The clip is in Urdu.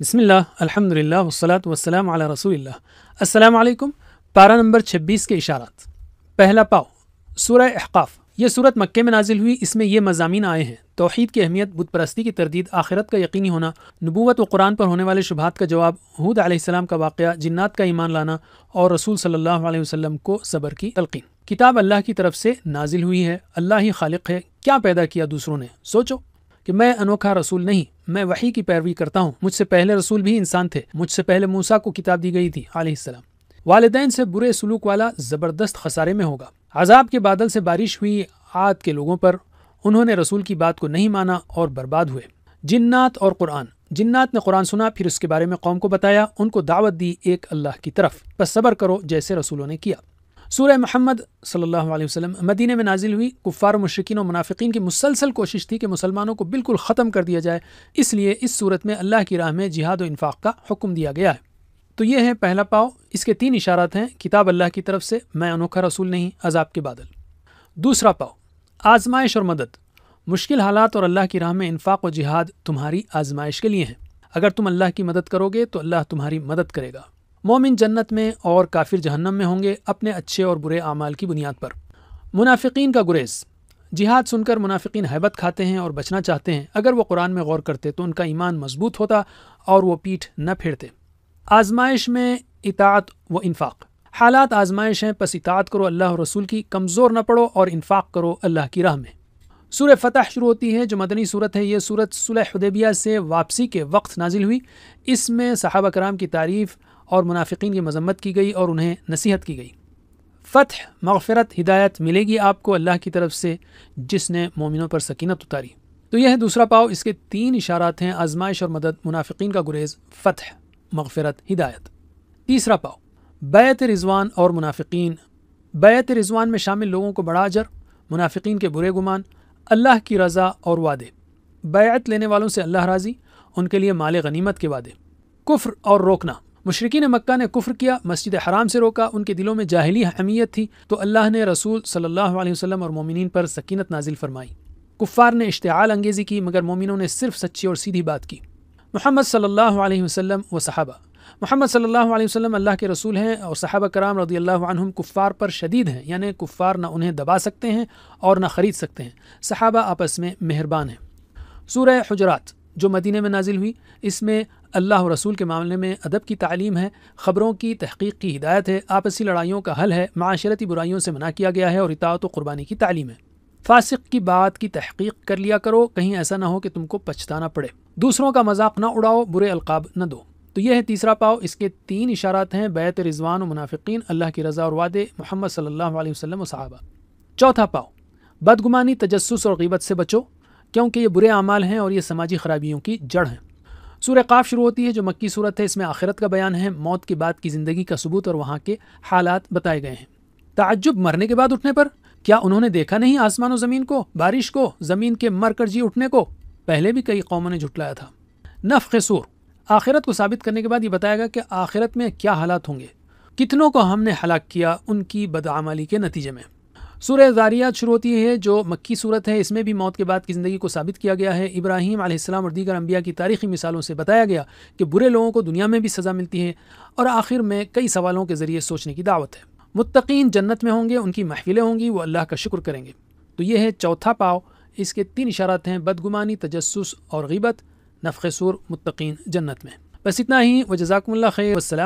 بسم اللہ الحمد للہ وسلاۃ وسلم علیہ رسول اللہ السلام علیکم پارا نمبر چھبیس کے اشارات پہلا پاؤ سورہ احقاف یہ صورت مکے میں نازل ہوئی اس میں یہ مضامین آئے ہیں توحید کی اہمیت بت پرستی کی تردید آخرت کا یقینی ہونا نبوت و قرآن پر ہونے والے شبہات کا جواب حود علیہ السلام کا واقعہ جنات کا ایمان لانا اور رسول صلی اللہ علیہ وسلم کو صبر کی تلقین کتاب اللہ کی طرف سے نازل ہوئی ہے اللہ ہی خالق ہے کیا پیدا کیا دوسروں نے سوچو کہ میں انوکھا رسول نہیں میں وحی کی پیروی کرتا ہوں مجھ سے پہلے رسول بھی انسان تھے مجھ سے پہلے موسا کو کتاب دی گئی تھی علیہ السلام والدین سے برے سلوک والا زبردست خسارے میں ہوگا عذاب کے بادل سے بارش ہوئی آد کے لوگوں پر انہوں نے رسول کی بات کو نہیں مانا اور برباد ہوئے جنات اور قرآن جنات نے قرآن سنا پھر اس کے بارے میں قوم کو بتایا ان کو دعوت دی ایک اللہ کی طرف بس صبر کرو جیسے رسولوں نے کیا سورہ محمد صلی اللہ علیہ وسلم مدینہ میں نازل ہوئی کفار و مشرقین و منافقین کی مسلسل کوشش تھی کہ مسلمانوں کو بالکل ختم کر دیا جائے اس لیے اس صورت میں اللہ کی راہ میں جہاد و انفاق کا حکم دیا گیا ہے تو یہ ہے پہلا پاؤ اس کے تین اشارات ہیں کتاب اللہ کی طرف سے میں انوکھا رسول نہیں عذاب کے بادل دوسرا پاؤ آزمائش اور مدد مشکل حالات اور اللہ کی راہ میں انفاق و جہاد تمہاری آزمائش کے لیے ہیں اگر تم اللہ کی مدد کرو گے تو اللہ تمہاری مدد کرے گا مومن جنت میں اور کافر جہنم میں ہوں گے اپنے اچھے اور برے اعمال کی بنیاد پر منافقین کا گریز جہاد سن کر منافقین حیبت کھاتے ہیں اور بچنا چاہتے ہیں اگر وہ قرآن میں غور کرتے تو ان کا ایمان مضبوط ہوتا اور وہ پیٹھ نہ پھیرتے آزمائش میں اطاعت و انفاق حالات آزمائش ہیں پس اطاعت کرو اللہ رسول کی کمزور نہ پڑو اور انفاق کرو اللہ کی راہ میں سور فتح شروع ہوتی ہے جو مدنی صورت ہے یہ صورت صلح حدیبیہ سے واپسی کے وقت نازل ہوئی اس میں صحابہ کرام کی تعریف اور منافقین کی مذمت کی گئی اور انہیں نصیحت کی گئی فتح مغفرت ہدایت ملے گی آپ کو اللہ کی طرف سے جس نے مومنوں پر سکینت اتاری تو یہ ہے دوسرا پاؤ اس کے تین اشارات ہیں آزمائش اور مدد منافقین کا گریز فتح مغفرت ہدایت تیسرا پاؤ بیت رضوان اور منافقین بیت رضوان میں شامل لوگوں کو بڑا اجر منافقین کے برے گمان اللہ کی رضا اور وعدے بیعت لینے والوں سے اللہ راضی ان کے لیے مال غنیمت کے وعدے کفر اور روکنا مشرقین مکہ نے کفر کیا مسجد حرام سے روکا ان کے دلوں میں جاہلی اہمیت تھی تو اللہ نے رسول صلی اللہ علیہ وسلم اور مومنین پر سکینت نازل فرمائی کفار نے اشتعال انگیزی کی مگر مومنوں نے صرف سچی اور سیدھی بات کی محمد صلی اللہ علیہ وسلم و صحابہ محمد صلی اللہ علیہ وسلم اللہ کے رسول ہیں اور صحابہ کرام رضی اللہ عنہم کفار پر شدید ہیں یعنی کفار نہ انہیں دبا سکتے ہیں اور نہ خرید سکتے ہیں صحابہ آپس میں مہربان ہیں سورہ حجرات جو مدینہ میں نازل ہوئی اس میں اللہ و رسول کے معاملے میں ادب کی تعلیم ہے خبروں کی تحقیق کی ہدایت ہے آپسی لڑائیوں کا حل ہے معاشرتی برائیوں سے منع کیا گیا ہے اور اطاعت و قربانی کی تعلیم ہے فاسق کی بات کی تحقیق کر لیا کرو کہیں ایسا نہ ہو کہ تم کو پچھتانا پڑے دوسروں کا مذاق نہ اڑاؤ برے القاب نہ دو تو یہ ہے تیسرا پاؤ اس کے تین اشارات ہیں بیت رضوان و منافقین اللہ کی رضا اور وعدے محمد صلی اللہ علیہ وسلم و صحابہ چوتھا پاؤ بدگمانی تجسس اور غیبت سے بچو کیونکہ یہ برے اعمال ہیں اور یہ سماجی خرابیوں کی جڑ سورہ قاف شروع ہوتی ہے جو مکی صورت ہے اس میں آخرت کا بیان ہے موت کے بعد کی زندگی کا ثبوت اور وہاں کے حالات بتائے گئے ہیں تعجب مرنے کے بعد اٹھنے پر کیا انہوں نے دیکھا نہیں آسمان و زمین کو بارش کو زمین کے مر کر جی اٹھنے کو پہلے بھی کئی قوموں نے جھٹلایا تھا نف قصور آخرت کو ثابت کرنے کے بعد یہ بتایا گا کہ آخرت میں کیا حالات ہوں گے کتنوں کو ہم نے ہلاک کیا ان کی بدعمالی کے نتیجے میں سورہ زاریات شروع ہوتی ہے جو مکی صورت ہے اس میں بھی موت کے بعد کی زندگی کو ثابت کیا گیا ہے ابراہیم علیہ السلام اور دیگر انبیاء کی تاریخی مثالوں سے بتایا گیا کہ برے لوگوں کو دنیا میں بھی سزا ملتی ہے اور آخر میں کئی سوالوں کے ذریعے سوچنے کی دعوت ہے متقین جنت میں ہوں گے ان کی محفلیں ہوں گی وہ اللہ کا شکر کریں گے تو یہ ہے چوتھا پاؤ اس کے تین اشارات ہیں بدگمانی تجسس اور غیبت نفق سور متقین جنت میں بس اتنا ہی وہ جزاکم اللہ خیر وسلام